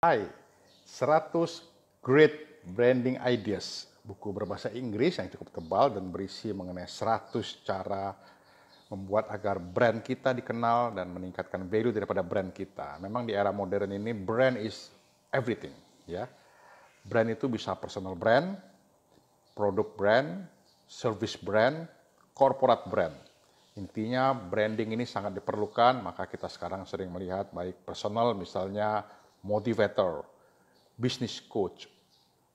Hai, 100 Great Branding Ideas, buku berbahasa Inggris yang cukup tebal dan berisi mengenai 100 cara membuat agar brand kita dikenal dan meningkatkan value daripada brand kita. Memang di era modern ini brand is everything, ya. Brand itu bisa personal brand, produk brand, service brand, corporate brand. Intinya branding ini sangat diperlukan, maka kita sekarang sering melihat baik personal misalnya motivator, business coach,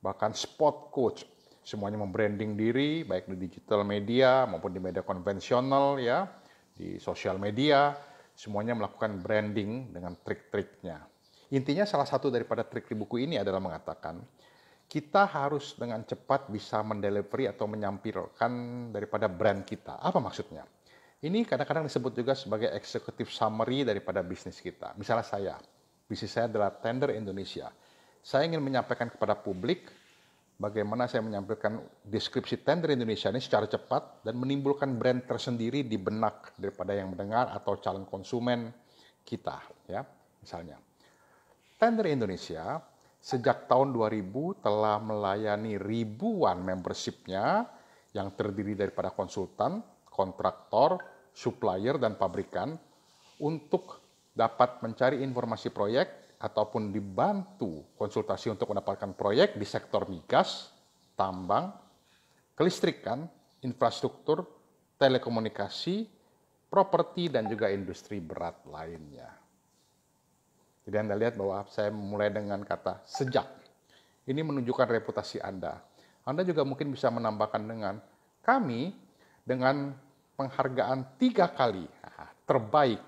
bahkan spot coach. Semuanya membranding diri baik di digital media maupun di media konvensional ya, di sosial media, semuanya melakukan branding dengan trik-triknya. Intinya salah satu daripada trik di buku ini adalah mengatakan kita harus dengan cepat bisa mendelivery atau menyampirkan daripada brand kita. Apa maksudnya? Ini kadang-kadang disebut juga sebagai executive summary daripada bisnis kita. Misalnya saya, Bisnis saya adalah Tender Indonesia. Saya ingin menyampaikan kepada publik bagaimana saya menyampaikan deskripsi tender Indonesia ini secara cepat dan menimbulkan brand tersendiri di benak daripada yang mendengar atau calon konsumen kita ya misalnya tender Indonesia sejak tahun 2000 telah melayani ribuan membershipnya yang terdiri daripada konsultan, kontraktor, supplier dan pabrikan untuk dapat mencari informasi proyek ataupun dibantu konsultasi untuk mendapatkan proyek di sektor migas, tambang, kelistrikan, infrastruktur, telekomunikasi, properti, dan juga industri berat lainnya. Jadi Anda lihat bahwa saya mulai dengan kata sejak. Ini menunjukkan reputasi Anda. Anda juga mungkin bisa menambahkan dengan kami dengan penghargaan tiga kali ah, terbaik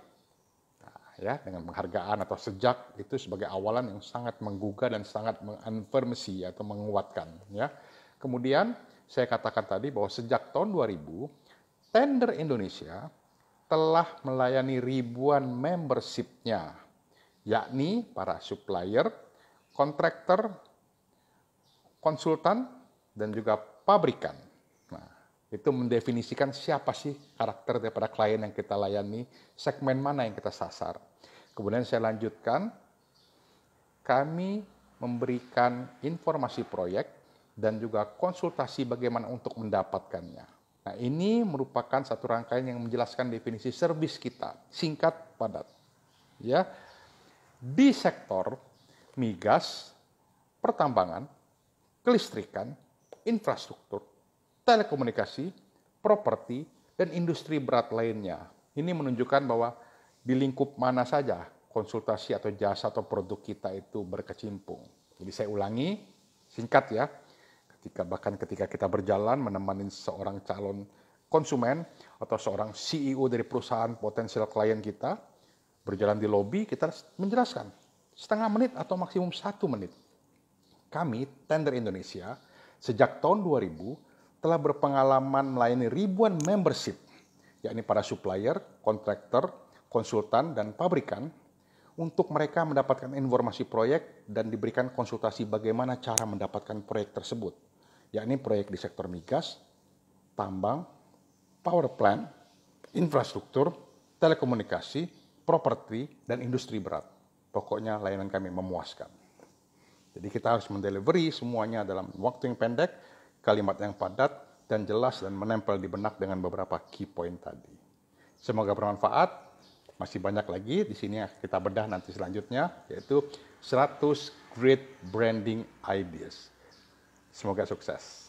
ya dengan penghargaan atau sejak itu sebagai awalan yang sangat menggugah dan sangat mengonfirmasi atau menguatkan ya. Kemudian saya katakan tadi bahwa sejak tahun 2000 tender Indonesia telah melayani ribuan membershipnya yakni para supplier, kontraktor, konsultan dan juga pabrikan itu mendefinisikan siapa sih karakter daripada klien yang kita layani, segmen mana yang kita sasar. Kemudian saya lanjutkan, kami memberikan informasi proyek dan juga konsultasi bagaimana untuk mendapatkannya. Nah, ini merupakan satu rangkaian yang menjelaskan definisi servis kita, singkat padat. Ya. Di sektor migas, pertambangan, kelistrikan, infrastruktur, telekomunikasi, properti, dan industri berat lainnya. Ini menunjukkan bahwa di lingkup mana saja konsultasi atau jasa atau produk kita itu berkecimpung. Jadi saya ulangi, singkat ya, ketika bahkan ketika kita berjalan menemani seorang calon konsumen atau seorang CEO dari perusahaan potensial klien kita, berjalan di lobi kita menjelaskan setengah menit atau maksimum satu menit. Kami, Tender Indonesia, sejak tahun 2000 telah berpengalaman melayani ribuan membership, yakni para supplier, kontraktor, konsultan, dan pabrikan, untuk mereka mendapatkan informasi proyek dan diberikan konsultasi bagaimana cara mendapatkan proyek tersebut, yakni proyek di sektor migas, tambang, power plant, infrastruktur, telekomunikasi, properti, dan industri berat. Pokoknya layanan kami memuaskan. Jadi kita harus mendelivery semuanya dalam waktu yang pendek kalimat yang padat dan jelas dan menempel di benak dengan beberapa key point tadi. Semoga bermanfaat. Masih banyak lagi di sini yang kita bedah nanti selanjutnya yaitu 100 great branding ideas. Semoga sukses.